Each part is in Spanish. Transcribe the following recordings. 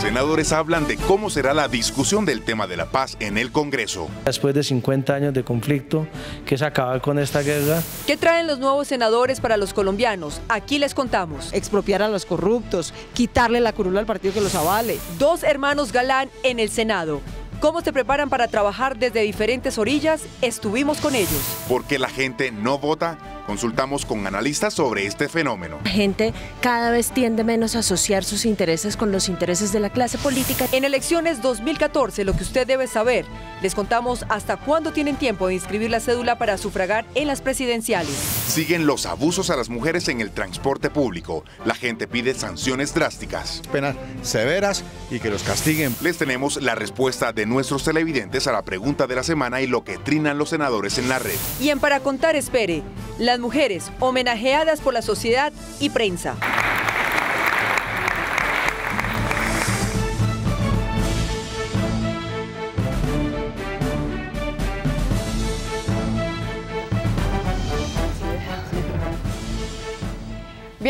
Senadores hablan de cómo será la discusión del tema de la paz en el Congreso. Después de 50 años de conflicto, ¿qué se acaba con esta guerra. ¿Qué traen los nuevos senadores para los colombianos? Aquí les contamos. Expropiar a los corruptos, quitarle la curula al partido que los avale. Dos hermanos Galán en el Senado. Cómo se preparan para trabajar desde diferentes orillas, estuvimos con ellos. ¿Por qué la gente no vota? Consultamos con analistas sobre este fenómeno. La gente cada vez tiende menos a asociar sus intereses con los intereses de la clase política. En elecciones 2014, lo que usted debe saber, les contamos hasta cuándo tienen tiempo de inscribir la cédula para sufragar en las presidenciales. Siguen los abusos a las mujeres en el transporte público. La gente pide sanciones drásticas. Penas severas y que los castiguen. Les tenemos la respuesta de nuestros televidentes a la pregunta de la semana y lo que trinan los senadores en la red. Y en Para Contar Espere, las mujeres homenajeadas por la sociedad y prensa.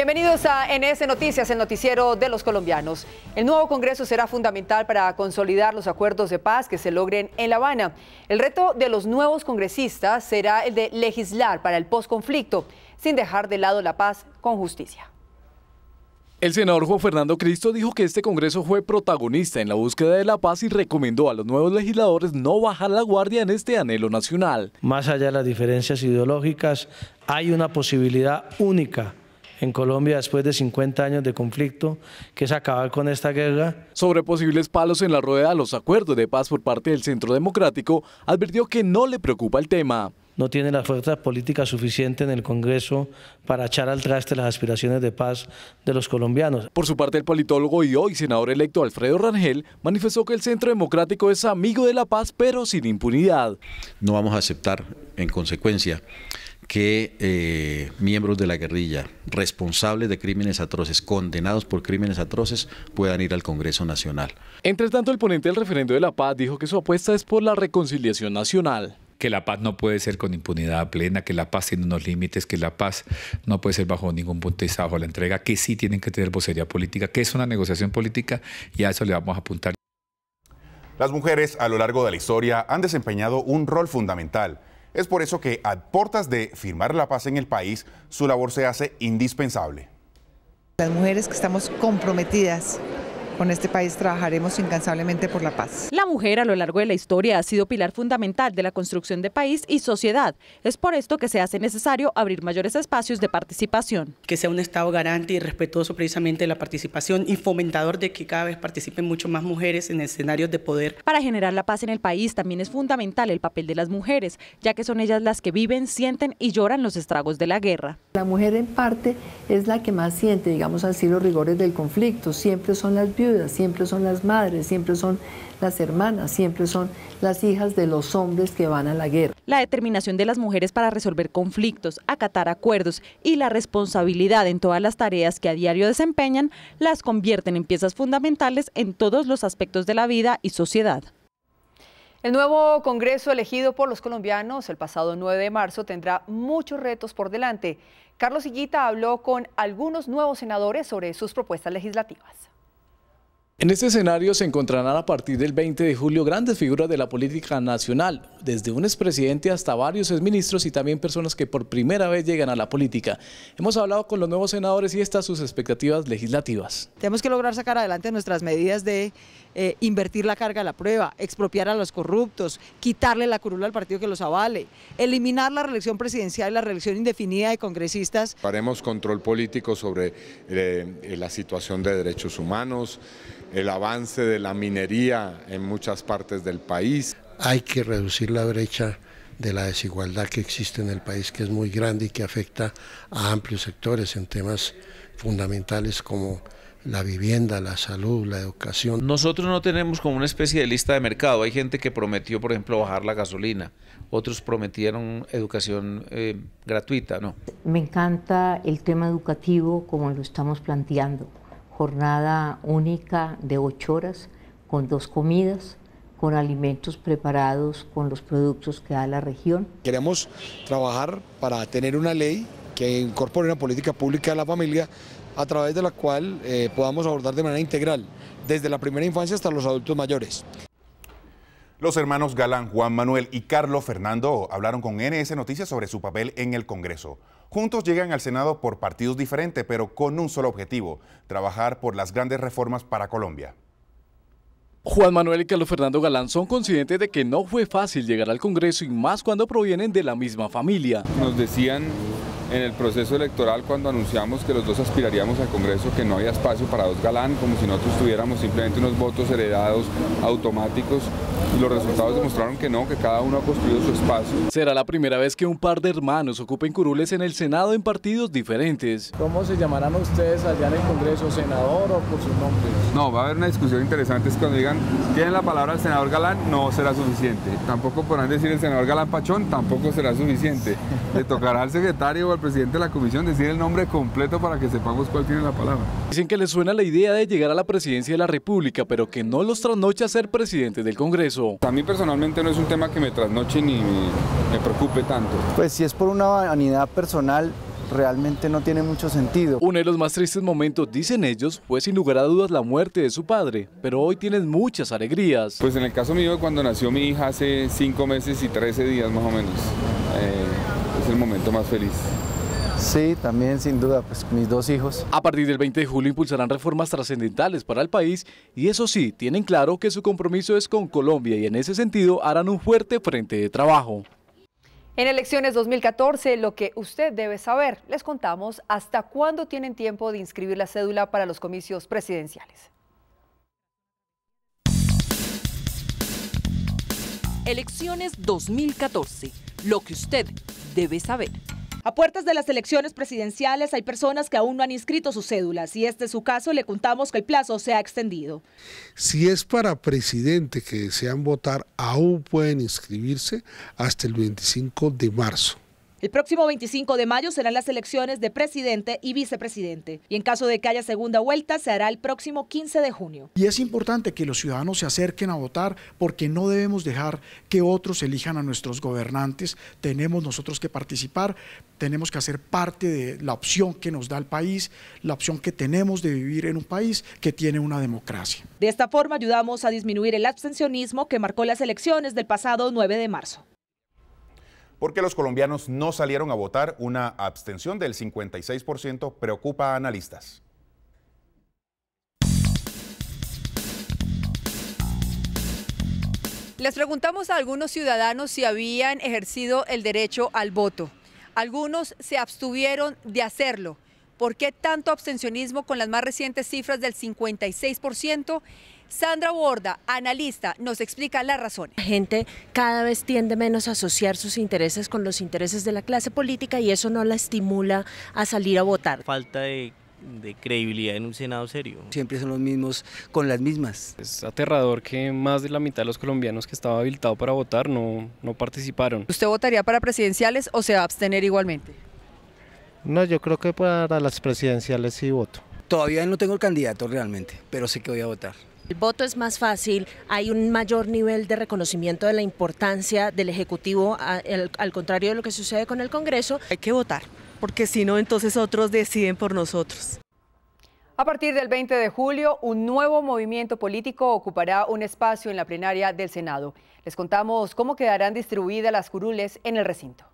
Bienvenidos a NS Noticias, el noticiero de los colombianos. El nuevo Congreso será fundamental para consolidar los acuerdos de paz que se logren en La Habana. El reto de los nuevos congresistas será el de legislar para el posconflicto, sin dejar de lado la paz con justicia. El senador Juan Fernando Cristo dijo que este Congreso fue protagonista en la búsqueda de la paz y recomendó a los nuevos legisladores no bajar la guardia en este anhelo nacional. Más allá de las diferencias ideológicas, hay una posibilidad única en Colombia después de 50 años de conflicto, que es acabar con esta guerra. Sobre posibles palos en la rueda los acuerdos de paz por parte del Centro Democrático, advirtió que no le preocupa el tema no tiene las fuerzas políticas suficientes en el Congreso para echar al traste las aspiraciones de paz de los colombianos. Por su parte, el politólogo y hoy senador electo Alfredo Rangel manifestó que el Centro Democrático es amigo de la paz, pero sin impunidad. No vamos a aceptar, en consecuencia, que eh, miembros de la guerrilla responsables de crímenes atroces, condenados por crímenes atroces, puedan ir al Congreso Nacional. Entre tanto, el ponente del referendo de la paz dijo que su apuesta es por la reconciliación nacional que la paz no puede ser con impunidad plena, que la paz tiene unos límites, que la paz no puede ser bajo ningún punto de bajo la entrega, que sí tienen que tener vocería política, que es una negociación política y a eso le vamos a apuntar. Las mujeres a lo largo de la historia han desempeñado un rol fundamental es por eso que, a portas de firmar la paz en el país, su labor se hace indispensable. Las mujeres que estamos comprometidas con este país trabajaremos incansablemente por la paz. La mujer a lo largo de la historia ha sido pilar fundamental de la construcción de país y sociedad. Es por esto que se hace necesario abrir mayores espacios de participación. Que sea un Estado garante y respetuoso precisamente de la participación y fomentador de que cada vez participen mucho más mujeres en escenarios de poder. Para generar la paz en el país también es fundamental el papel de las mujeres, ya que son ellas las que viven, sienten y lloran los estragos de la guerra. La mujer en parte es la que más siente, digamos así, los rigores del conflicto. Siempre son las siempre son las madres, siempre son las hermanas, siempre son las hijas de los hombres que van a la guerra. La determinación de las mujeres para resolver conflictos, acatar acuerdos y la responsabilidad en todas las tareas que a diario desempeñan las convierten en piezas fundamentales en todos los aspectos de la vida y sociedad. El nuevo Congreso elegido por los colombianos el pasado 9 de marzo tendrá muchos retos por delante. Carlos Higuita habló con algunos nuevos senadores sobre sus propuestas legislativas. En este escenario se encontrarán a partir del 20 de julio grandes figuras de la política nacional, desde un expresidente hasta varios exministros y también personas que por primera vez llegan a la política. Hemos hablado con los nuevos senadores y estas sus expectativas legislativas. Tenemos que lograr sacar adelante nuestras medidas de eh, invertir la carga de la prueba, expropiar a los corruptos, quitarle la curula al partido que los avale, eliminar la reelección presidencial y la reelección indefinida de congresistas. Haremos control político sobre eh, eh, la situación de derechos humanos, el avance de la minería en muchas partes del país. Hay que reducir la brecha de la desigualdad que existe en el país, que es muy grande y que afecta a amplios sectores en temas fundamentales como la vivienda, la salud, la educación. Nosotros no tenemos como una especie de lista de mercado. Hay gente que prometió, por ejemplo, bajar la gasolina. Otros prometieron educación eh, gratuita, ¿no? Me encanta el tema educativo como lo estamos planteando. Jornada única de ocho horas, con dos comidas, con alimentos preparados, con los productos que da la región. Queremos trabajar para tener una ley que incorpore una política pública a la familia a través de la cual eh, podamos abordar de manera integral, desde la primera infancia hasta los adultos mayores. Los hermanos Galán, Juan Manuel y Carlos Fernando hablaron con NS Noticias sobre su papel en el Congreso. Juntos llegan al Senado por partidos diferentes, pero con un solo objetivo, trabajar por las grandes reformas para Colombia. Juan Manuel y Carlos Fernando Galán son conscientes de que no fue fácil llegar al Congreso y más cuando provienen de la misma familia. Nos decían en el proceso electoral cuando anunciamos que los dos aspiraríamos al Congreso, que no había espacio para dos galán, como si nosotros tuviéramos simplemente unos votos heredados automáticos. Los resultados demostraron que no, que cada uno ha construido su espacio. Será la primera vez que un par de hermanos ocupen curules en el Senado en partidos diferentes. ¿Cómo se llamarán ustedes allá en el Congreso, senador o por sus nombres? No, va a haber una discusión interesante, es cuando digan, tienen la palabra el senador Galán, no será suficiente. Tampoco podrán decir el senador Galán Pachón, tampoco será suficiente. Le tocará al secretario o al presidente de la comisión decir el nombre completo para que sepamos cuál tiene la palabra. Dicen que les suena la idea de llegar a la presidencia de la República, pero que no los trasnoche a ser presidente del Congreso. A mí personalmente no es un tema que me trasnoche ni me, preocupe tanto. Pues si es por una vanidad personal, realmente no tiene mucho sentido. Uno de los más tristes momentos, dicen ellos, fue sin lugar a dudas la muerte de su padre, pero hoy tienen muchas alegrías. Pues en el caso mío, cuando nació mi hija hace 5 meses y 13 días más o menos, eh, es el momento más feliz. Sí, también sin duda, pues mis dos hijos. A partir del 20 de julio impulsarán reformas trascendentales para el país y eso sí, tienen claro que su compromiso es con Colombia y en ese sentido harán un fuerte frente de trabajo. En elecciones 2014, lo que usted debe saber, les contamos hasta cuándo tienen tiempo de inscribir la cédula para los comicios presidenciales. Elecciones 2014, lo que usted debe saber. A puertas de las elecciones presidenciales hay personas que aún no han inscrito sus cédulas y este es su caso le contamos que el plazo se ha extendido. Si es para presidente que desean votar, aún pueden inscribirse hasta el 25 de marzo. El próximo 25 de mayo serán las elecciones de presidente y vicepresidente y en caso de que haya segunda vuelta se hará el próximo 15 de junio. Y es importante que los ciudadanos se acerquen a votar porque no debemos dejar que otros elijan a nuestros gobernantes, tenemos nosotros que participar, tenemos que hacer parte de la opción que nos da el país, la opción que tenemos de vivir en un país que tiene una democracia. De esta forma ayudamos a disminuir el abstencionismo que marcó las elecciones del pasado 9 de marzo porque los colombianos no salieron a votar. Una abstención del 56% preocupa a analistas. Les preguntamos a algunos ciudadanos si habían ejercido el derecho al voto. Algunos se abstuvieron de hacerlo ¿Por qué tanto abstencionismo con las más recientes cifras del 56%? Sandra Borda, analista, nos explica la razón. La gente cada vez tiende menos a asociar sus intereses con los intereses de la clase política y eso no la estimula a salir a votar. Falta de credibilidad en un Senado serio. Siempre son los mismos con las mismas. Es aterrador que más de la mitad de los colombianos que estaba habilitado para votar no, no participaron. ¿Usted votaría para presidenciales o se va a abstener igualmente? No, yo creo que para las presidenciales sí voto. Todavía no tengo el candidato realmente, pero sí que voy a votar. El voto es más fácil, hay un mayor nivel de reconocimiento de la importancia del Ejecutivo, al contrario de lo que sucede con el Congreso. Hay que votar, porque si no, entonces otros deciden por nosotros. A partir del 20 de julio, un nuevo movimiento político ocupará un espacio en la plenaria del Senado. Les contamos cómo quedarán distribuidas las curules en el recinto.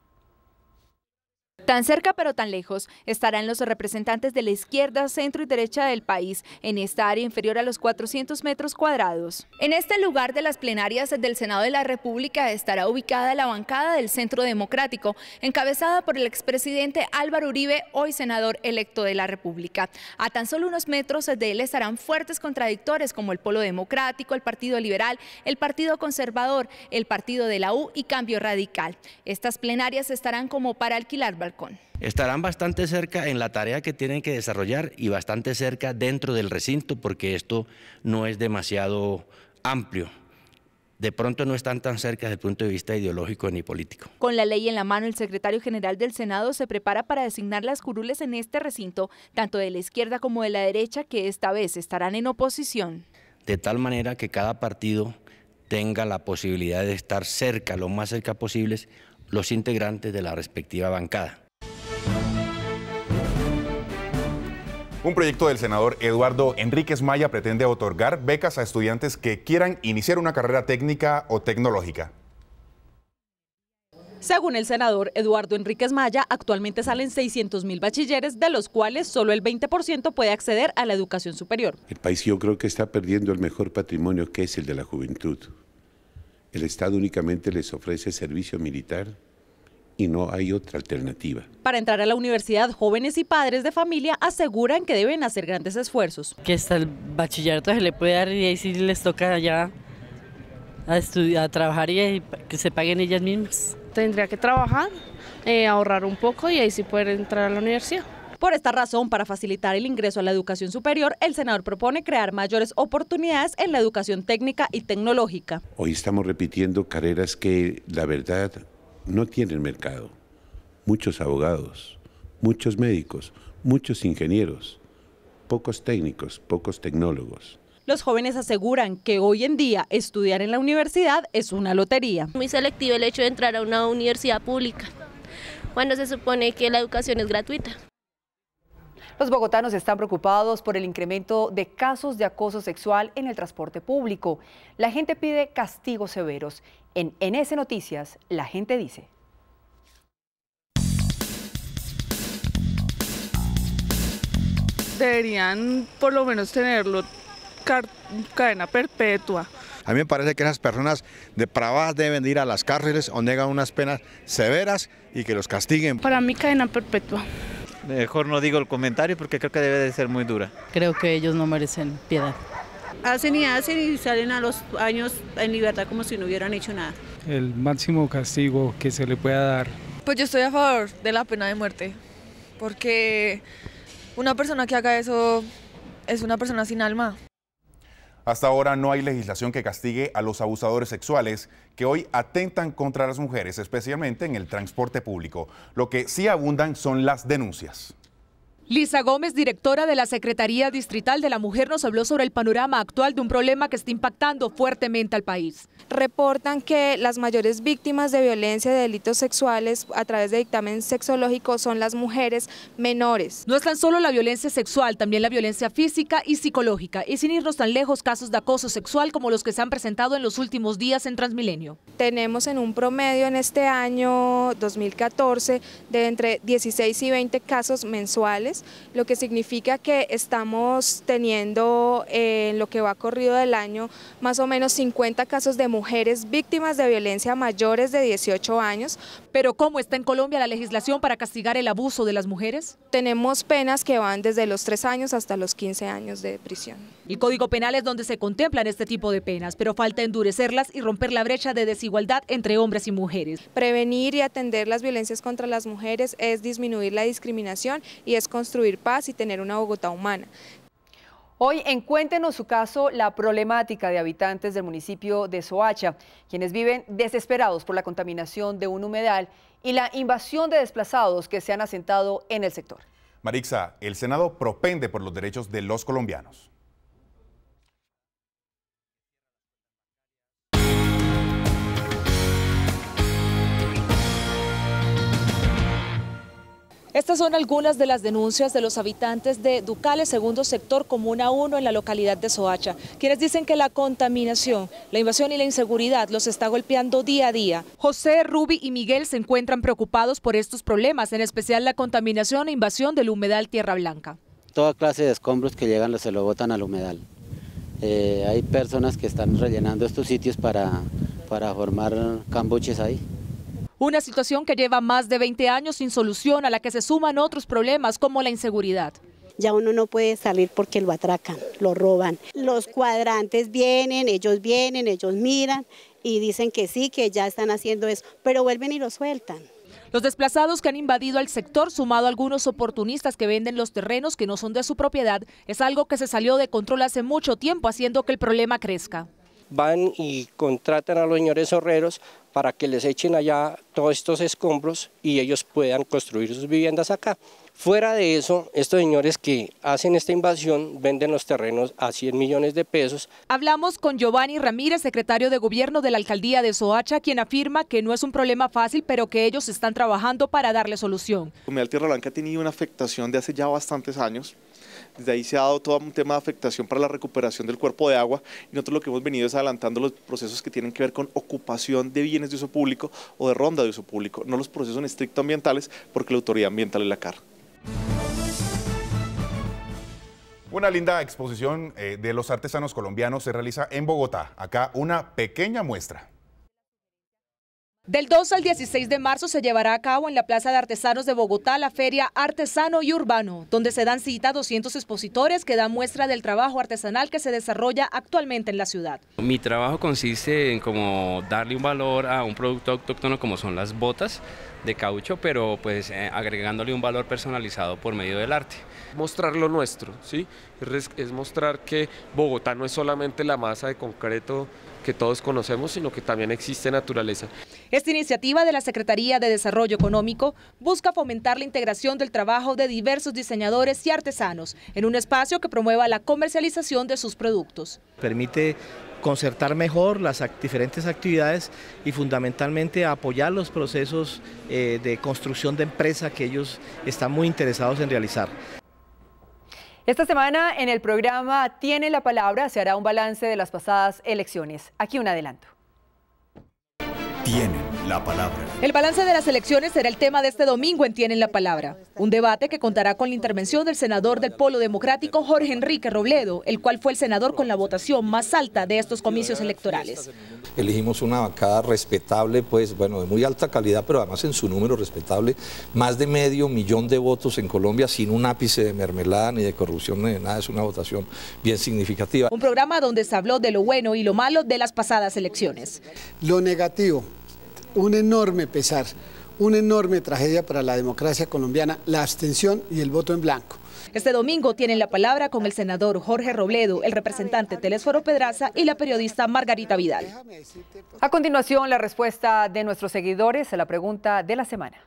Tan cerca pero tan lejos estarán los representantes de la izquierda, centro y derecha del país en esta área inferior a los 400 metros cuadrados. En este lugar de las plenarias del Senado de la República estará ubicada la bancada del Centro Democrático, encabezada por el expresidente Álvaro Uribe, hoy senador electo de la República. A tan solo unos metros de él estarán fuertes contradictores como el Polo Democrático, el Partido Liberal, el Partido Conservador, el Partido de la U y Cambio Radical. Estas plenarias estarán como para alquilar balcones Estarán bastante cerca en la tarea que tienen que desarrollar y bastante cerca dentro del recinto porque esto no es demasiado amplio de pronto no están tan cerca desde el punto de vista ideológico ni político. Con la ley en la mano, el secretario general del Senado se prepara para designar las curules en este recinto, tanto de la izquierda como de la derecha, que esta vez estarán en oposición. De tal manera que cada partido tenga la posibilidad de estar cerca, lo más cerca posible los integrantes de la respectiva bancada. Un proyecto del senador Eduardo Enríquez Maya pretende otorgar becas a estudiantes que quieran iniciar una carrera técnica o tecnológica. Según el senador Eduardo Enríquez Maya, actualmente salen mil bachilleres, de los cuales solo el 20% puede acceder a la educación superior. El país yo creo que está perdiendo el mejor patrimonio que es el de la juventud. El Estado únicamente les ofrece servicio militar, y no hay otra alternativa. Para entrar a la universidad, jóvenes y padres de familia aseguran que deben hacer grandes esfuerzos. Que hasta el bachillerato se le puede dar y ahí sí les toca ya a, estudiar, a trabajar y que se paguen ellas mismas. Tendría que trabajar, eh, ahorrar un poco y ahí sí poder entrar a la universidad. Por esta razón, para facilitar el ingreso a la educación superior, el senador propone crear mayores oportunidades en la educación técnica y tecnológica. Hoy estamos repitiendo carreras que, la verdad, no tienen mercado. Muchos abogados, muchos médicos, muchos ingenieros, pocos técnicos, pocos tecnólogos. Los jóvenes aseguran que hoy en día estudiar en la universidad es una lotería. Muy selectivo el hecho de entrar a una universidad pública, cuando se supone que la educación es gratuita. Los bogotanos están preocupados por el incremento de casos de acoso sexual en el transporte público. La gente pide castigos severos. En NS Noticias, la gente dice. Deberían por lo menos tenerlo cadena perpetua. A mí me parece que esas personas depravadas deben ir a las cárceles o negan unas penas severas y que los castiguen. Para mí cadena perpetua. Mejor no digo el comentario porque creo que debe de ser muy dura. Creo que ellos no merecen piedad. Hacen y hacen y salen a los años en libertad como si no hubieran hecho nada. El máximo castigo que se le pueda dar. Pues yo estoy a favor de la pena de muerte, porque una persona que haga eso es una persona sin alma. Hasta ahora no hay legislación que castigue a los abusadores sexuales que hoy atentan contra las mujeres, especialmente en el transporte público. Lo que sí abundan son las denuncias. Lisa Gómez, directora de la Secretaría Distrital de la Mujer, nos habló sobre el panorama actual de un problema que está impactando fuertemente al país. Reportan que las mayores víctimas de violencia y de delitos sexuales a través de dictamen sexológico son las mujeres menores. No es tan solo la violencia sexual, también la violencia física y psicológica. Y sin irnos tan lejos, casos de acoso sexual como los que se han presentado en los últimos días en Transmilenio. Tenemos en un promedio en este año 2014 de entre 16 y 20 casos mensuales lo que significa que estamos teniendo eh, en lo que va corrido del año más o menos 50 casos de mujeres víctimas de violencia mayores de 18 años. Pero ¿cómo está en Colombia la legislación para castigar el abuso de las mujeres? Tenemos penas que van desde los 3 años hasta los 15 años de prisión. El Código Penal es donde se contemplan este tipo de penas, pero falta endurecerlas y romper la brecha de desigualdad entre hombres y mujeres. Prevenir y atender las violencias contra las mujeres es disminuir la discriminación y es construir paz y tener una Bogotá humana. Hoy encuéntenos su caso la problemática de habitantes del municipio de Soacha, quienes viven desesperados por la contaminación de un humedal y la invasión de desplazados que se han asentado en el sector. Marixa, el Senado propende por los derechos de los colombianos. Estas son algunas de las denuncias de los habitantes de Ducales, segundo sector, Comuna 1, en la localidad de Soacha, quienes dicen que la contaminación, la invasión y la inseguridad los está golpeando día a día. José, Rubi y Miguel se encuentran preocupados por estos problemas, en especial la contaminación e invasión del humedal Tierra Blanca. Toda clase de escombros que llegan se lo botan al humedal. Eh, hay personas que están rellenando estos sitios para, para formar cambuches ahí. Una situación que lleva más de 20 años sin solución, a la que se suman otros problemas como la inseguridad. Ya uno no puede salir porque lo atracan, lo roban. Los cuadrantes vienen, ellos vienen, ellos miran y dicen que sí, que ya están haciendo eso, pero vuelven y lo sueltan. Los desplazados que han invadido el sector, sumado a algunos oportunistas que venden los terrenos que no son de su propiedad, es algo que se salió de control hace mucho tiempo, haciendo que el problema crezca van y contratan a los señores horreros para que les echen allá todos estos escombros y ellos puedan construir sus viviendas acá. Fuera de eso, estos señores que hacen esta invasión venden los terrenos a 100 millones de pesos. Hablamos con Giovanni Ramírez, secretario de gobierno de la alcaldía de Soacha, quien afirma que no es un problema fácil, pero que ellos están trabajando para darle solución. Humedal Tierra Blanca ha tenido una afectación de hace ya bastantes años. Desde ahí se ha dado todo un tema de afectación para la recuperación del cuerpo de agua y nosotros lo que hemos venido es adelantando los procesos que tienen que ver con ocupación de bienes de uso público o de ronda de uso público, no los procesos en estricto ambientales porque la autoridad ambiental es la CAR. Una linda exposición eh, de los artesanos colombianos se realiza en Bogotá. Acá una pequeña muestra. Del 2 al 16 de marzo se llevará a cabo en la Plaza de Artesanos de Bogotá la Feria Artesano y Urbano, donde se dan cita a 200 expositores que dan muestra del trabajo artesanal que se desarrolla actualmente en la ciudad. Mi trabajo consiste en darle un valor a un producto autóctono como son las botas de caucho, pero pues eh, agregándole un valor personalizado por medio del arte. Mostrar lo nuestro, ¿sí? es mostrar que Bogotá no es solamente la masa de concreto que todos conocemos, sino que también existe naturaleza. Esta iniciativa de la Secretaría de Desarrollo Económico busca fomentar la integración del trabajo de diversos diseñadores y artesanos en un espacio que promueva la comercialización de sus productos. Permite concertar mejor las diferentes actividades y fundamentalmente apoyar los procesos eh, de construcción de empresa que ellos están muy interesados en realizar. Esta semana en el programa Tiene la Palabra se hará un balance de las pasadas elecciones. Aquí un adelanto la palabra. El balance de las elecciones será el tema de este domingo en Tienen la palabra. Un debate que contará con la intervención del senador del Polo Democrático Jorge Enrique Robledo, el cual fue el senador con la votación más alta de estos comicios electorales. Elegimos una bancada respetable, pues bueno, de muy alta calidad, pero además en su número respetable, más de medio millón de votos en Colombia sin un ápice de mermelada ni de corrupción de nada, es una votación bien significativa. Un programa donde se habló de lo bueno y lo malo de las pasadas elecciones. Lo negativo un enorme pesar, una enorme tragedia para la democracia colombiana, la abstención y el voto en blanco. Este domingo tienen la palabra con el senador Jorge Robledo, el representante Telesforo Pedraza y la periodista Margarita Vidal. A continuación, la respuesta de nuestros seguidores a la pregunta de la semana.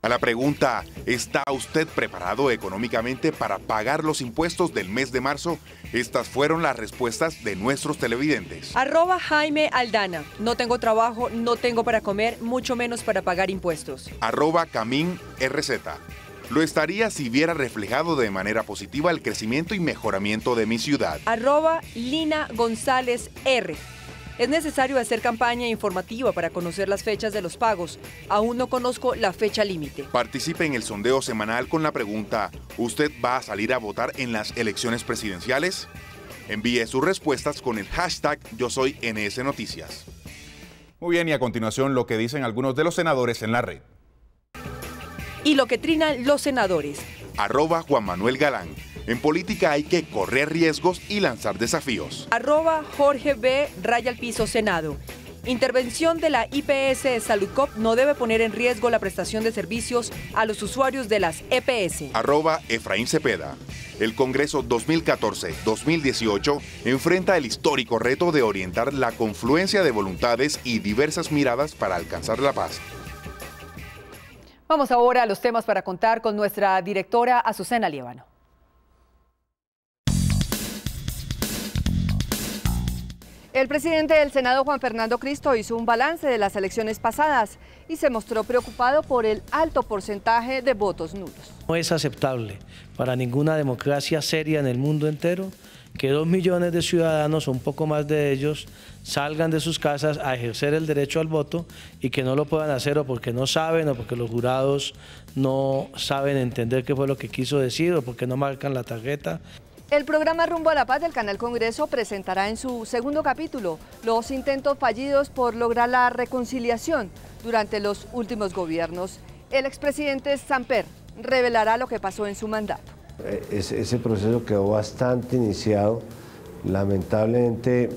A la pregunta, ¿está usted preparado económicamente para pagar los impuestos del mes de marzo? Estas fueron las respuestas de nuestros televidentes. Arroba Jaime Aldana, no tengo trabajo, no tengo para comer, mucho menos para pagar impuestos. Arroba Camín RZ, lo estaría si viera reflejado de manera positiva el crecimiento y mejoramiento de mi ciudad. Arroba Lina González R. Es necesario hacer campaña informativa para conocer las fechas de los pagos. Aún no conozco la fecha límite. Participe en el sondeo semanal con la pregunta, ¿usted va a salir a votar en las elecciones presidenciales? Envíe sus respuestas con el hashtag yo soy Noticias. Muy bien, y a continuación lo que dicen algunos de los senadores en la red. Y lo que trinan los senadores. Arroba Juan Manuel Galán. En política hay que correr riesgos y lanzar desafíos. Arroba Jorge B. Raya al piso Senado. Intervención de la IPS Saludcop no debe poner en riesgo la prestación de servicios a los usuarios de las EPS. Arroba Efraín Cepeda. El Congreso 2014-2018 enfrenta el histórico reto de orientar la confluencia de voluntades y diversas miradas para alcanzar la paz. Vamos ahora a los temas para contar con nuestra directora Azucena Líbano. El presidente del Senado, Juan Fernando Cristo, hizo un balance de las elecciones pasadas y se mostró preocupado por el alto porcentaje de votos nulos. No es aceptable para ninguna democracia seria en el mundo entero que dos millones de ciudadanos, o un poco más de ellos, salgan de sus casas a ejercer el derecho al voto y que no lo puedan hacer o porque no saben o porque los jurados no saben entender qué fue lo que quiso decir o porque no marcan la tarjeta. El programa Rumbo a la Paz del Canal Congreso presentará en su segundo capítulo los intentos fallidos por lograr la reconciliación durante los últimos gobiernos. El expresidente Samper revelará lo que pasó en su mandato. Eh, ese, proceso quedó bastante iniciado. Lamentablemente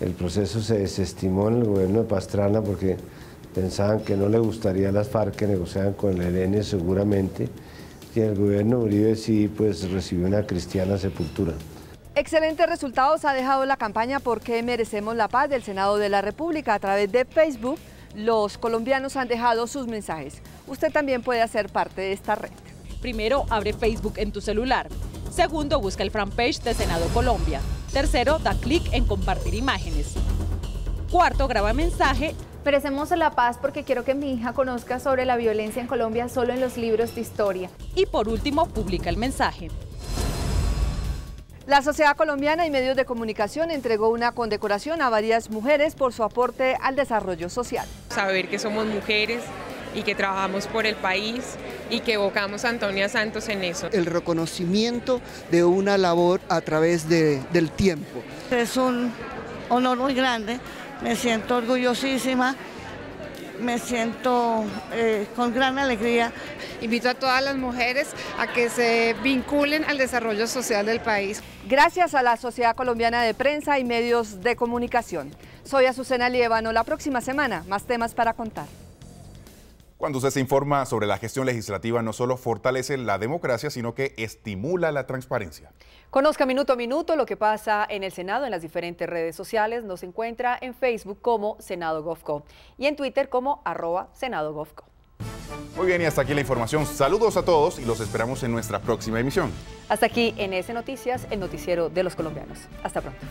el proceso se desestimó en el gobierno de Pastrana porque pensaban que no le gustaría a las FARC que con el ELN seguramente el gobierno Uribe sí pues, recibió una cristiana sepultura. Excelentes resultados ha dejado la campaña porque merecemos la paz del Senado de la República. A través de Facebook, los colombianos han dejado sus mensajes. Usted también puede hacer parte de esta red. Primero, abre Facebook en tu celular. Segundo, busca el fanpage de Senado Colombia. Tercero, da clic en compartir imágenes. Cuarto, graba mensaje Merecemos la paz porque quiero que mi hija conozca sobre la violencia en Colombia solo en los libros de historia. Y por último, publica el mensaje. La sociedad colombiana y medios de comunicación entregó una condecoración a varias mujeres por su aporte al desarrollo social. Saber que somos mujeres y que trabajamos por el país y que evocamos a Antonia Santos en eso. El reconocimiento de una labor a través del tiempo. Es un honor muy grande me siento orgullosísima, me siento eh, con gran alegría. Invito a todas las mujeres a que se vinculen al desarrollo social del país. Gracias a la Sociedad Colombiana de Prensa y Medios de Comunicación. Soy Azucena Lievano. La próxima semana, más temas para contar. Cuando usted se informa sobre la gestión legislativa, no solo fortalece la democracia, sino que estimula la transparencia. Conozca minuto a minuto lo que pasa en el Senado en las diferentes redes sociales. Nos encuentra en Facebook como Senado Gofco y en Twitter como arroba Senado Gofco. Muy bien, y hasta aquí la información. Saludos a todos y los esperamos en nuestra próxima emisión. Hasta aquí en S Noticias, el noticiero de los colombianos. Hasta pronto.